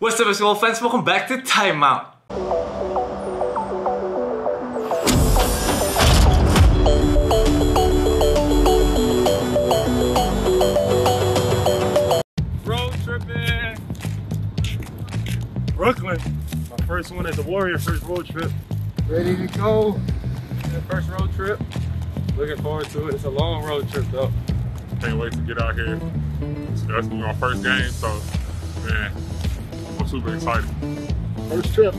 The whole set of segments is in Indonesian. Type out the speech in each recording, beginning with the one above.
What's up, basketball fans? Welcome back to Timeout. Road tripping. Brooklyn. My first one as a Warrior, first road trip. Ready to go. First road trip. Looking forward to it. It's a long road trip though. Can't wait to get out here. That's my first game, so man, super excited. First trip.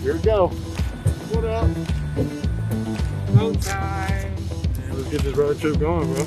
Here we go. What up? Road time. Yeah, let's get this road trip going, bro.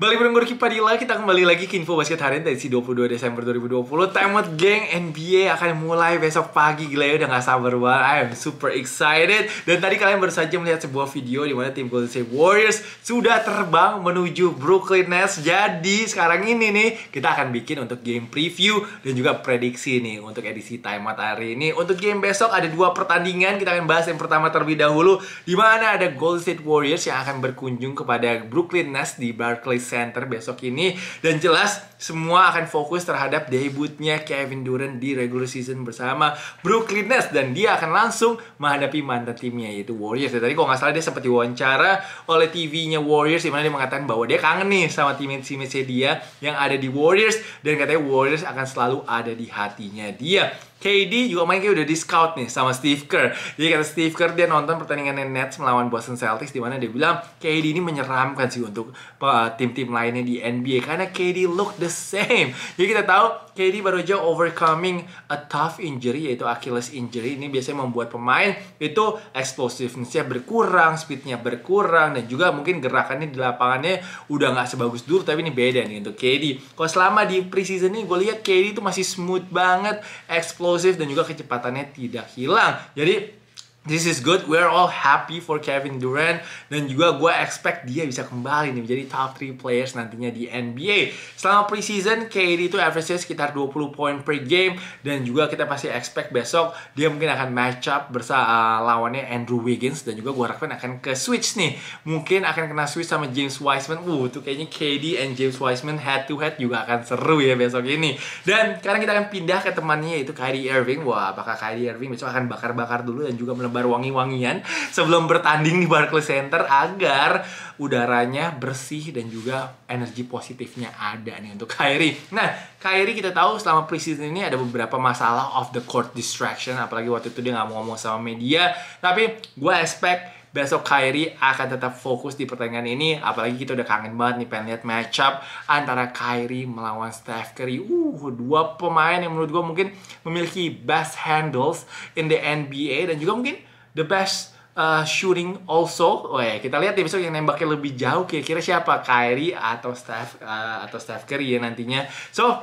Balik berenggur dila kita kembali lagi ke info basket harian dari si 22 Desember 2020 Timeout geng NBA akan mulai besok pagi Gila ya udah gak sabar banget, I am super excited Dan tadi kalian baru saja melihat sebuah video di mana tim Golden State Warriors sudah terbang menuju Brooklyn Nets Jadi sekarang ini nih, kita akan bikin untuk game preview dan juga prediksi nih Untuk edisi Timeout hari ini Untuk game besok ada dua pertandingan, kita akan bahas yang pertama terlebih dahulu di mana ada Golden State Warriors yang akan berkunjung kepada Brooklyn Nets di Barclays Center besok ini dan jelas semua akan fokus terhadap debutnya Kevin Durant di regular season bersama Brooklyn Nets dan dia akan langsung menghadapi mantan timnya yaitu Warriors. Dan ya, tadi kok nggak salah dia seperti wawancara oleh TV-nya Warriors di mana dia mengatakan bahwa dia kangen nih sama tim timnya dia yang ada di Warriors dan katanya Warriors akan selalu ada di hatinya dia. KD juga main kayak udah di scout nih sama Steve Kerr. Jadi kata Steve Kerr dia nonton pertandingan Nets melawan Boston Celtics di mana dia bilang KD ini menyeramkan sih untuk eh, tim-tim uh, lainnya di NBA karena KD look the same. Jadi kita tahu KD baru aja overcoming a tough injury yaitu Achilles injury ini biasanya membuat pemain itu explosivenessnya berkurang, speednya berkurang dan juga mungkin gerakannya di lapangannya udah nggak sebagus dulu tapi ini beda nih untuk KD. Kalau selama di preseason ini gue lihat KD itu masih smooth banget, eksplosif dan juga kecepatannya tidak hilang. Jadi This is good, We are all happy for Kevin Durant Dan juga gue expect dia bisa kembali nih menjadi top 3 players nantinya di NBA Selama preseason, KD itu average sekitar 20 poin per game Dan juga kita pasti expect besok dia mungkin akan match up bersama uh, lawannya Andrew Wiggins Dan juga gue harapkan akan ke switch nih Mungkin akan kena switch sama James Wiseman Uh, tuh kayaknya KD and James Wiseman head to head juga akan seru ya besok ini Dan sekarang kita akan pindah ke temannya itu Kyrie Irving Wah, apakah Kyrie Irving besok akan bakar-bakar dulu dan juga Baru wangi-wangian sebelum bertanding di Barclays Center agar udaranya bersih dan juga energi positifnya ada nih untuk Kyrie. Nah, Kyrie kita tahu selama preseason ini ada beberapa masalah off the court distraction, apalagi waktu itu dia nggak mau ngomong sama media. Tapi gue expect besok Kyrie akan tetap fokus di pertandingan ini apalagi kita udah kangen banget nih pengen lihat matchup antara Kyrie melawan Steph Curry uh dua pemain yang menurut gue mungkin memiliki best handles in the NBA dan juga mungkin the best uh, shooting also. Oh ya, kita lihat ya besok yang nembaknya lebih jauh kira-kira siapa? Kyrie atau Steph uh, atau Steph Curry ya nantinya. So,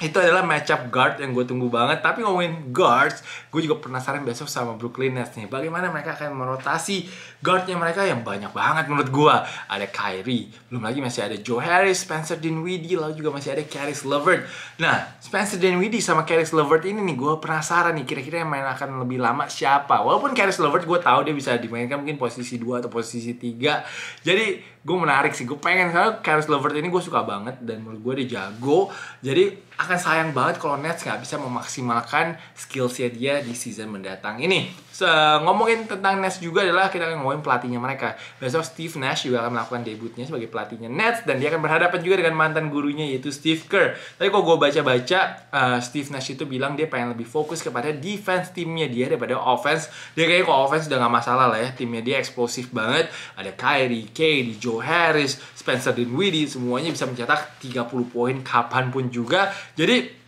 itu adalah matchup guard yang gue tunggu banget. Tapi ngomongin guards, gue juga penasaran besok sama Brooklyn Nets nih. Bagaimana mereka akan merotasi guardnya mereka yang banyak banget menurut gue. Ada Kyrie, belum lagi masih ada Joe Harris, Spencer Dinwiddie, lalu juga masih ada Caris Levert. Nah, Spencer Dinwiddie sama Caris Levert ini nih gue penasaran nih kira-kira yang main akan lebih lama siapa. Walaupun Caris Levert gue tahu dia bisa dimainkan mungkin posisi 2 atau posisi 3. Jadi gue menarik sih gue pengen karena Karis Lovert ini gue suka banget dan menurut gue dia jago jadi akan sayang banget kalau Nets nggak bisa memaksimalkan skill set dia di season mendatang ini so, ngomongin tentang Nets juga adalah kita akan ngomongin pelatihnya mereka besok Steve Nash juga akan melakukan debutnya sebagai pelatihnya Nets dan dia akan berhadapan juga dengan mantan gurunya yaitu Steve Kerr tapi kalau gue baca-baca uh, Steve Nash itu bilang dia pengen lebih fokus kepada defense timnya dia daripada offense dia kayaknya kalau offense udah nggak masalah lah ya timnya dia eksplosif banget ada Kyrie, KD, Joe Joe Harris, Spencer Dinwiddie semuanya bisa mencetak 30 poin kapanpun juga. Jadi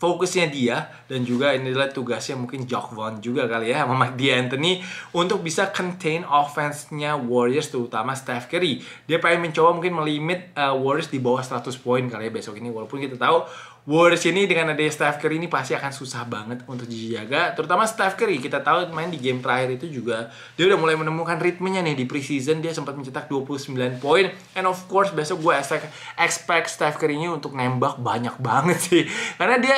fokusnya dia dan juga ini adalah tugasnya mungkin Jock Vaughn juga kali ya sama Mike D'Anthony untuk bisa contain offense-nya Warriors terutama Steph Curry. Dia pengen mencoba mungkin melimit uh, Warriors di bawah 100 poin kali ya besok ini walaupun kita tahu Warriors ini dengan ada Steph Curry ini pasti akan susah banget untuk dijaga terutama Steph Curry kita tahu main di game terakhir itu juga dia udah mulai menemukan ritmenya nih di preseason dia sempat mencetak 29 poin and of course besok gue expect, expect Steph Curry ini untuk nembak banyak banget sih karena dia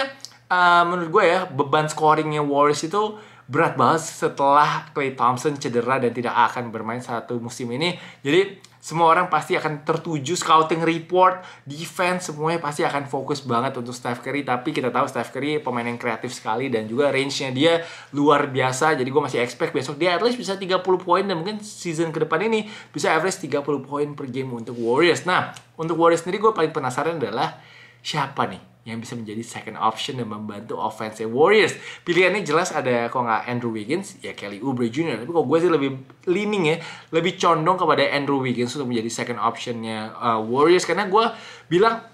uh, menurut gue ya beban scoringnya Warriors itu berat banget setelah Clay Thompson cedera dan tidak akan bermain satu musim ini jadi semua orang pasti akan tertuju scouting report, defense semuanya pasti akan fokus banget untuk Steph Curry tapi kita tahu Steph Curry pemain yang kreatif sekali dan juga range-nya dia luar biasa jadi gue masih expect besok dia at least bisa 30 poin dan mungkin season ke depan ini bisa average 30 poin per game untuk Warriors. Nah, untuk Warriors sendiri gue paling penasaran adalah siapa nih yang bisa menjadi second option dan membantu offense Warriors. Pilihannya jelas ada kok nggak Andrew Wiggins, ya Kelly Oubre Jr. Tapi kok gue sih lebih leaning ya, lebih condong kepada Andrew Wiggins untuk menjadi second optionnya uh, Warriors karena gue bilang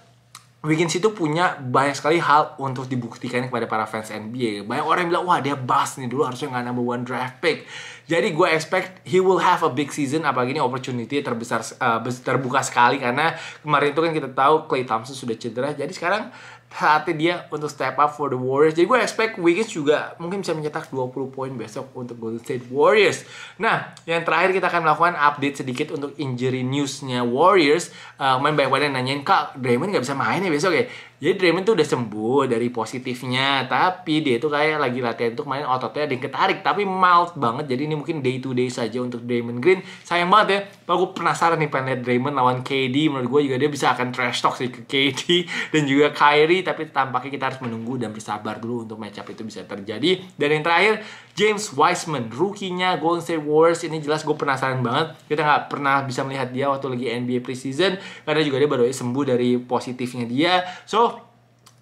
Wiggins itu punya banyak sekali hal untuk dibuktikan kepada para fans NBA. Banyak orang yang bilang, wah dia bust nih dulu harusnya nggak number one draft pick. Jadi gue expect he will have a big season, apalagi ini opportunity terbesar uh, terbuka sekali karena kemarin itu kan kita tahu Clay Thompson sudah cedera. Jadi sekarang hati dia untuk step up for the Warriors. Jadi gue expect Wiggins juga mungkin bisa mencetak 20 poin besok untuk Golden State Warriors. Nah, yang terakhir kita akan melakukan update sedikit untuk injury newsnya Warriors. Uh, eh, main banyak banget yang nanyain, Kak, Draymond gak bisa main ya besok ya? jadi Draymond tuh udah sembuh dari positifnya tapi dia tuh kayak lagi latihan untuk main ototnya ada yang ketarik tapi mild banget jadi ini mungkin day to day saja untuk Draymond Green sayang banget ya Pak gue penasaran nih pengen Draymond lawan KD menurut gue juga dia bisa akan trash talk sih ke KD dan juga Kyrie tapi tampaknya kita harus menunggu dan bersabar dulu untuk matchup itu bisa terjadi dan yang terakhir James Wiseman rookie-nya Golden State Warriors ini jelas gue penasaran banget kita nggak pernah bisa melihat dia waktu lagi NBA preseason karena juga dia baru sembuh dari positifnya dia so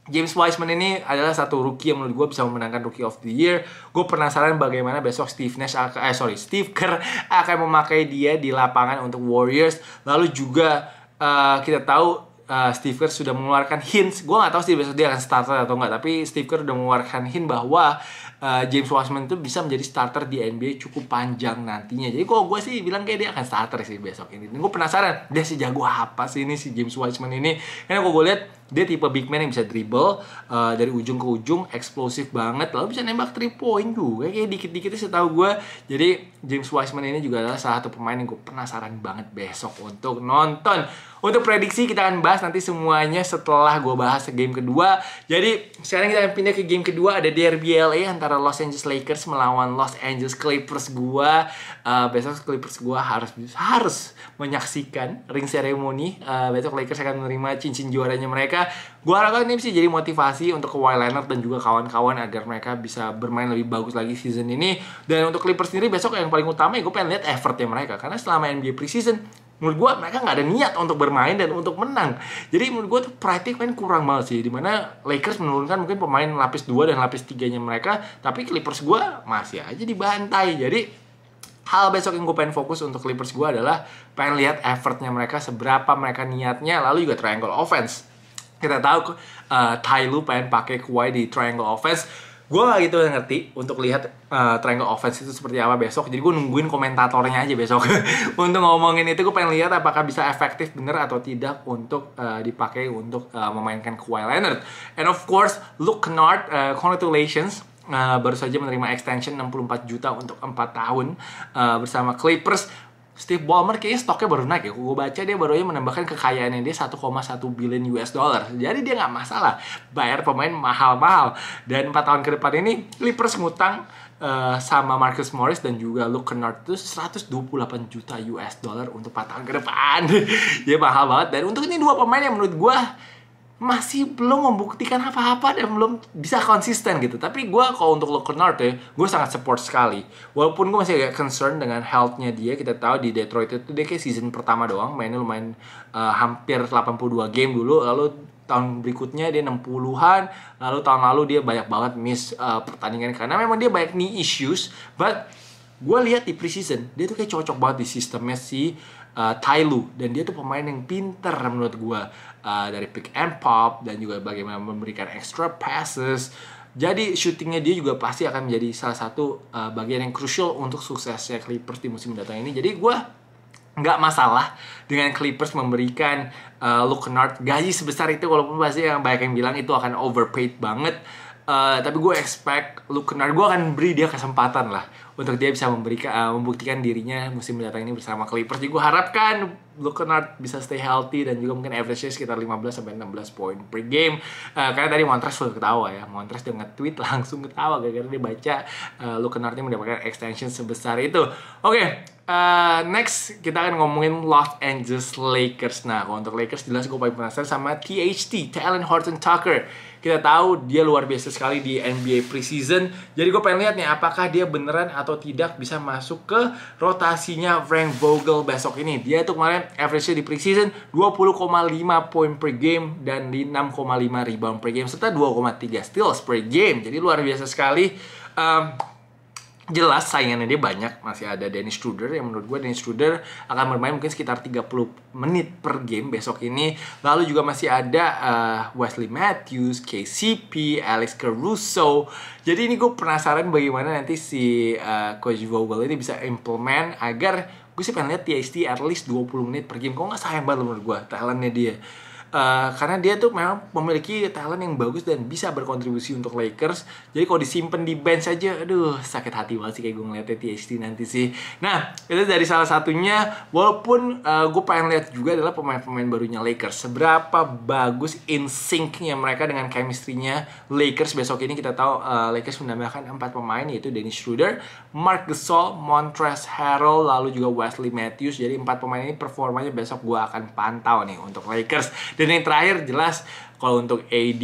James Wiseman ini adalah satu rookie yang menurut gue bisa memenangkan Rookie of the Year. Gue penasaran bagaimana besok Steve Nash, eh sorry, Steve Kerr akan memakai dia di lapangan untuk Warriors. Lalu juga uh, kita tahu uh, Steve Kerr sudah mengeluarkan hints. Gue nggak tahu sih besok dia akan starter atau enggak, tapi Steve Kerr sudah mengeluarkan hint bahwa uh, James Wiseman itu bisa menjadi starter di NBA cukup panjang nantinya. Jadi kok gue sih bilang kayak dia akan starter sih besok ini. Dan gue penasaran dia sih jago apa sih ini si James Wiseman ini. Karena kalau gue lihat dia tipe big man yang bisa dribble uh, dari ujung ke ujung, eksplosif banget, lalu bisa nembak three point juga kayak dikit dikit sih tahu gue. Jadi James Wiseman ini juga adalah salah satu pemain yang gue penasaran banget besok untuk nonton. Untuk prediksi kita akan bahas nanti semuanya setelah gue bahas game kedua. Jadi sekarang kita akan pindah ke game kedua ada derby LA antara Los Angeles Lakers melawan Los Angeles Clippers gue. Uh, besok Clippers gue harus harus menyaksikan ring ceremony. Uh, besok Lakers akan menerima cincin juaranya mereka. Gue harapkan ini bisa jadi motivasi untuk Kawhi Leonard dan juga kawan-kawan agar mereka bisa bermain lebih bagus lagi season ini. Dan untuk Clippers sendiri besok yang paling utama ya gue pengen lihat effortnya mereka karena selama NBA preseason menurut gue mereka nggak ada niat untuk bermain dan untuk menang jadi menurut gue tuh pride main kurang banget sih dimana Lakers menurunkan mungkin pemain lapis 2 dan lapis 3 nya mereka tapi Clippers gue masih aja dibantai jadi hal besok yang gue pengen fokus untuk Clippers gue adalah pengen lihat effortnya mereka seberapa mereka niatnya lalu juga triangle offense kita tahu uh, Ty pengen pakai Kawhi di triangle offense gue gak gitu ngerti untuk lihat uh, triangle offense itu seperti apa besok jadi gue nungguin komentatornya aja besok untuk ngomongin itu gue pengen lihat apakah bisa efektif bener atau tidak untuk uh, dipakai untuk uh, memainkan Kawhi Leonard and of course Luke Kennard uh, congratulations Uh, baru saja menerima extension 64 juta untuk 4 tahun uh, bersama Clippers Steve Ballmer kayaknya stoknya baru naik ya. Gue baca dia baru aja menambahkan kekayaannya dia 1,1 billion US dollar. Jadi dia nggak masalah bayar pemain mahal-mahal. Dan 4 tahun ke depan ini Clippers ngutang uh, sama Marcus Morris dan juga Luke Kennard itu 128 juta US dollar untuk 4 tahun ke depan. dia mahal banget. Dan untuk ini dua pemain yang menurut gue masih belum membuktikan apa-apa dan belum bisa konsisten gitu. Tapi gue kalau untuk Kennard ya, gue sangat support sekali. Walaupun gue masih agak concern dengan health-nya dia, kita tahu di Detroit itu dia kayak season pertama doang, mainnya lumayan uh, hampir 82 game dulu, lalu tahun berikutnya dia 60-an, lalu tahun lalu dia banyak banget miss uh, pertandingan karena memang dia banyak knee issues, but gue lihat di preseason dia tuh kayak cocok banget di sistemnya si uh, Lu dan dia tuh pemain yang pinter menurut gue uh, dari pick and pop dan juga bagaimana memberikan extra passes jadi shootingnya dia juga pasti akan menjadi salah satu uh, bagian yang krusial untuk suksesnya Clippers di musim mendatang ini jadi gue nggak masalah dengan Clippers memberikan uh, Luke Kennard gaji sebesar itu walaupun pasti yang banyak yang bilang itu akan overpaid banget Uh, tapi gue expect Kennard gue akan beri dia kesempatan lah untuk dia bisa memberikan uh, membuktikan dirinya musim mendatang ini bersama Clippers. Jadi gue harapkan Luke Kennard bisa stay healthy dan juga mungkin average-nya sekitar 15 sampai 16 poin per game. Uh, karena tadi Montres full ketawa ya. Montres dia nge-tweet langsung ketawa gara-gara dia baca uh, Luke Kennard mendapatkan extension sebesar itu. Oke, okay, uh, next kita akan ngomongin Los Angeles Lakers. Nah, untuk Lakers jelas gue paling penasaran sama THT, Talent Horton Tucker kita tahu dia luar biasa sekali di NBA preseason. Jadi gue pengen lihat nih apakah dia beneran atau tidak bisa masuk ke rotasinya Frank Vogel besok ini. Dia itu kemarin average-nya di preseason 20,5 poin per game dan di 6,5 rebound per game serta 2,3 steals per game. Jadi luar biasa sekali. Um, jelas saingannya dia banyak masih ada Dennis Struder yang menurut gue Dennis Struder akan bermain mungkin sekitar 30 menit per game besok ini lalu juga masih ada uh, Wesley Matthews, KCP, Alex Caruso jadi ini gue penasaran bagaimana nanti si uh, Coach Vogel ini bisa implement agar gue sih pengen lihat TST at least 20 menit per game kok nggak sayang banget menurut gue talentnya dia Eh, karena dia tuh memang memiliki talent yang bagus dan bisa berkontribusi untuk Lakers jadi kalau disimpan di bench aja aduh sakit hati banget sih kayak gue ngeliatnya THT nanti sih nah itu dari salah satunya walaupun uh, eh, gue pengen lihat juga adalah pemain-pemain barunya Lakers seberapa bagus in sync-nya mereka dengan chemistry-nya Lakers besok ini kita tahu uh, Lakers menambahkan empat pemain yaitu Dennis Schroeder, Mark Gasol, Montrezl Harrell lalu juga Wesley Matthews jadi empat pemain ini performanya besok gue akan pantau nih untuk Lakers dan yang terakhir jelas kalau untuk AD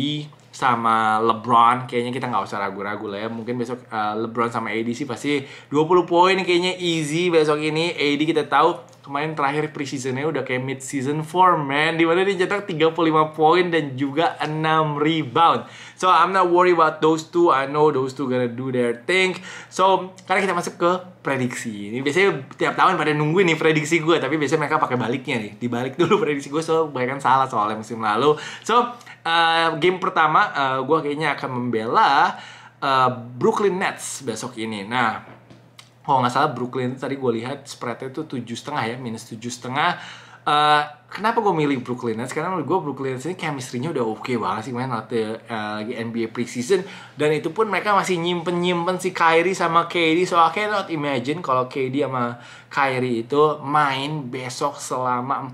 sama LeBron kayaknya kita nggak usah ragu-ragu lah ya mungkin besok uh, LeBron sama AD sih pasti 20 poin kayaknya easy besok ini AD kita tahu kemarin terakhir preseasonnya udah kayak mid season form man di mana dia cetak 35 poin dan juga 6 rebound so I'm not worried about those two I know those two gonna do their thing so karena kita masuk ke prediksi ini biasanya tiap tahun pada nungguin nih prediksi gue tapi biasanya mereka pakai baliknya nih dibalik dulu prediksi gue so bahkan salah soalnya musim lalu so uh, game pertama uh, eh, gue kayaknya akan membela uh, Brooklyn Nets besok ini. Nah, kalau nggak salah Brooklyn tadi gue lihat spreadnya itu tujuh setengah ya minus tujuh setengah kenapa gue milih Brooklyn Nets karena gue Brooklyn Nets ini chemistry-nya udah oke okay banget sih main waktu uh, eh, NBA preseason dan itu pun mereka masih nyimpen nyimpen si Kyrie sama KD so I cannot imagine kalau KD sama Kyrie itu main besok selama 40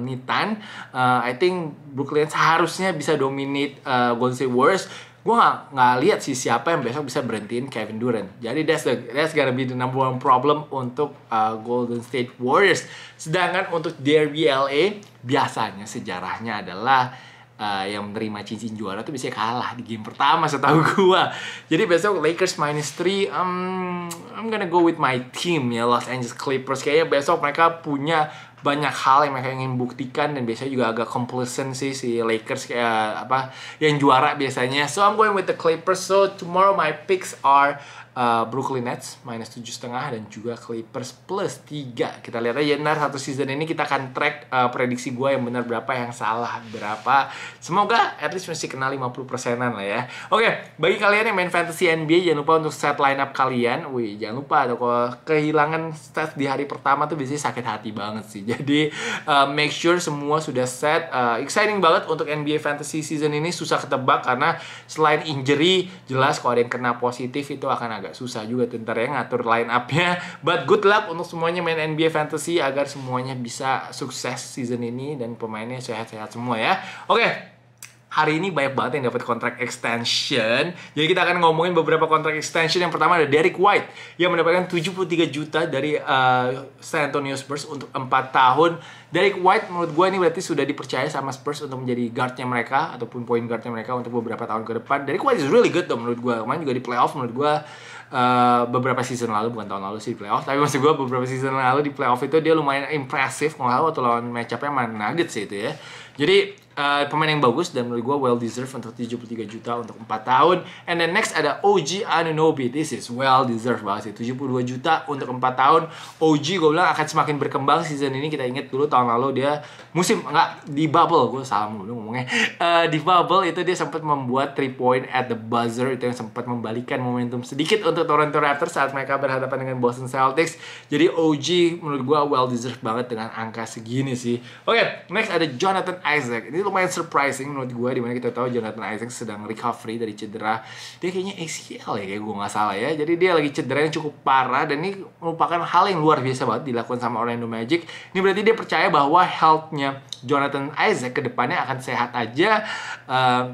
menitan uh, I think Brooklyn Nets harusnya bisa dominate uh, Golden State Warriors gue nggak nggak lihat sih siapa yang besok bisa berhentiin Kevin Durant. Jadi that's the that's gonna be the number one problem untuk uh, Golden State Warriors. Sedangkan untuk Derby LA biasanya sejarahnya adalah uh, yang menerima cincin juara tuh bisa kalah di game pertama setahu gue. Jadi besok Lakers minus three, um, I'm gonna go with my team ya Los Angeles Clippers. Kayaknya besok mereka punya banyak hal yang mereka ingin buktikan dan biasanya juga agak complacent sih si Lakers kayak eh, apa yang juara biasanya so I'm going with the Clippers so tomorrow my picks are uh, Brooklyn Nets minus tujuh setengah dan juga Clippers plus tiga. kita lihat aja ntar satu season ini kita akan track uh, prediksi gue yang benar berapa yang salah berapa semoga at least masih lima 50 persenan lah ya oke okay, bagi kalian yang main fantasy NBA jangan lupa untuk set lineup kalian wih jangan lupa ada kalau kehilangan stats di hari pertama tuh biasanya sakit hati banget sih jadi uh, make sure semua sudah set uh, exciting banget untuk NBA fantasy season ini susah ketebak karena selain injury jelas kalau ada yang kena positif itu akan agak agak susah juga tuh ntar ya ngatur line up-nya. But good luck untuk semuanya main NBA Fantasy agar semuanya bisa sukses season ini dan pemainnya sehat-sehat semua ya. Oke, okay hari ini banyak banget yang dapat kontrak extension. Jadi kita akan ngomongin beberapa kontrak extension. Yang pertama ada Derek White yang mendapatkan 73 juta dari uh, San Antonio Spurs untuk 4 tahun. Derek White menurut gue ini berarti sudah dipercaya sama Spurs untuk menjadi guardnya mereka ataupun point guardnya mereka untuk beberapa tahun ke depan. Derek White is really good though menurut gue. Kemarin juga di playoff menurut gue Eh, beberapa season lalu bukan tahun lalu sih di playoff tapi masih gue beberapa season lalu di playoff itu dia lumayan impresif kalau atau lawan match up-nya mana Nuggets sih itu ya jadi uh, pemain yang bagus dan menurut gue well deserved untuk 73 juta untuk 4 tahun. And then next ada OG Anunobi. This is well deserved banget sih. 72 juta untuk 4 tahun. OG gue bilang akan semakin berkembang season ini. Kita inget dulu tahun lalu dia musim enggak di bubble. Gue salah mulu ngomongnya. Uh, di bubble itu dia sempat membuat 3 point at the buzzer itu yang sempat membalikan momentum sedikit untuk Toronto Raptors saat mereka berhadapan dengan Boston Celtics. Jadi OG menurut gue well deserved banget dengan angka segini sih. Oke, okay, next ada Jonathan Isaac ini lumayan surprising menurut gue dimana kita tahu Jonathan Isaac sedang recovery dari cedera dia kayaknya ACL ya kayak gue nggak salah ya jadi dia lagi cedera yang cukup parah dan ini merupakan hal yang luar biasa banget dilakukan sama Orlando Magic ini berarti dia percaya bahwa healthnya Jonathan Isaac kedepannya akan sehat aja uh,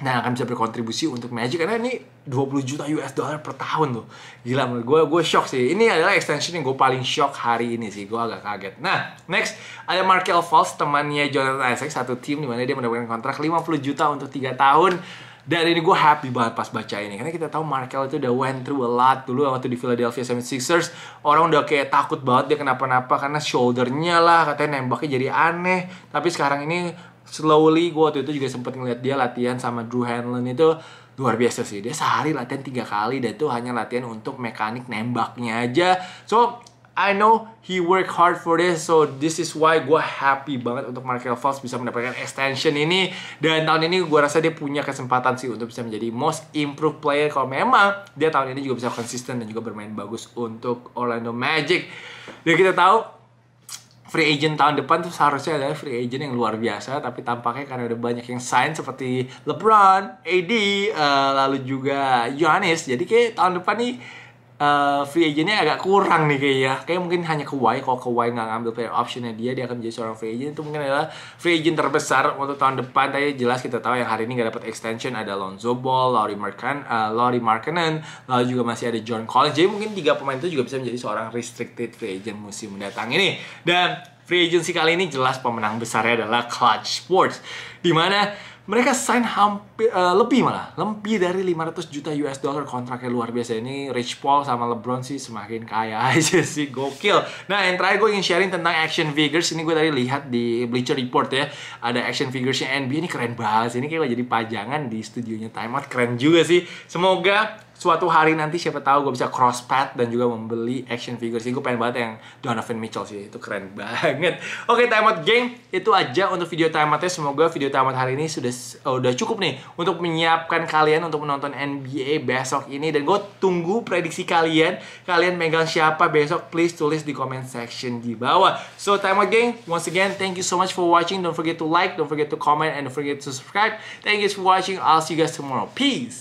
dan akan bisa berkontribusi untuk Magic karena ini 20 juta US dollar per tahun tuh gila menurut gue gue shock sih ini adalah extension yang gue paling shock hari ini sih gue agak kaget nah next ada Markel Falls temannya Jonathan Isaac satu tim dimana dia mendapatkan kontrak 50 juta untuk tiga tahun dan ini gue happy banget pas baca ini Karena kita tahu Markel itu udah went through a lot Dulu waktu di Philadelphia 76ers Orang udah kayak takut banget dia kenapa-napa Karena shouldernya lah Katanya nembaknya jadi aneh Tapi sekarang ini slowly gue waktu itu juga sempet ngeliat dia latihan sama Drew Hanlon itu luar biasa sih dia sehari latihan tiga kali dan itu hanya latihan untuk mekanik nembaknya aja so I know he work hard for this, so this is why gue happy banget untuk Markel Fultz bisa mendapatkan extension ini. Dan tahun ini gue rasa dia punya kesempatan sih untuk bisa menjadi most improved player kalau memang dia tahun ini juga bisa konsisten dan juga bermain bagus untuk Orlando Magic. Dan kita tahu free agent tahun depan tuh seharusnya adalah free agent yang luar biasa tapi tampaknya karena udah banyak yang sign seperti LeBron, AD, uh, eh, lalu juga Giannis. Jadi kayak tahun depan nih uh, free agentnya agak kurang nih kayaknya. Ya. Kayak mungkin hanya Kawhi. Kalau Kawhi nggak ngambil player optionnya dia, dia akan menjadi seorang free agent. Itu mungkin adalah free agent terbesar untuk tahun depan. Tapi jelas kita tahu yang hari ini nggak dapat extension ada Lonzo Ball, Laurie Markan, uh, eh, Laurie Markkanen, lalu juga masih ada John Collins. Jadi mungkin tiga pemain itu juga bisa menjadi seorang restricted free agent musim mendatang ini. Dan free agency kali ini jelas pemenang besarnya adalah Clutch Sports. Dimana mereka sign hampir uh, lebih malah lebih dari 500 juta US dollar kontraknya luar biasa ini Rich Paul sama LeBron sih semakin kaya aja sih gokil nah yang terakhir gue ingin sharing tentang action figures ini gue tadi lihat di Bleacher Report ya ada action figuresnya NBA ini keren banget ini kayak jadi pajangan di studionya Time Out keren juga sih semoga suatu hari nanti siapa tahu gue bisa cross path dan juga membeli action figure sih gue pengen banget yang Donovan Mitchell sih itu keren banget oke okay, time out game itu aja untuk video time outnya semoga video time out hari ini sudah oh, udah cukup nih untuk menyiapkan kalian untuk menonton NBA besok ini dan gue tunggu prediksi kalian kalian megang siapa besok please tulis di comment section di bawah so time out game once again thank you so much for watching don't forget to like don't forget to comment and don't forget to subscribe thank you for watching I'll see you guys tomorrow peace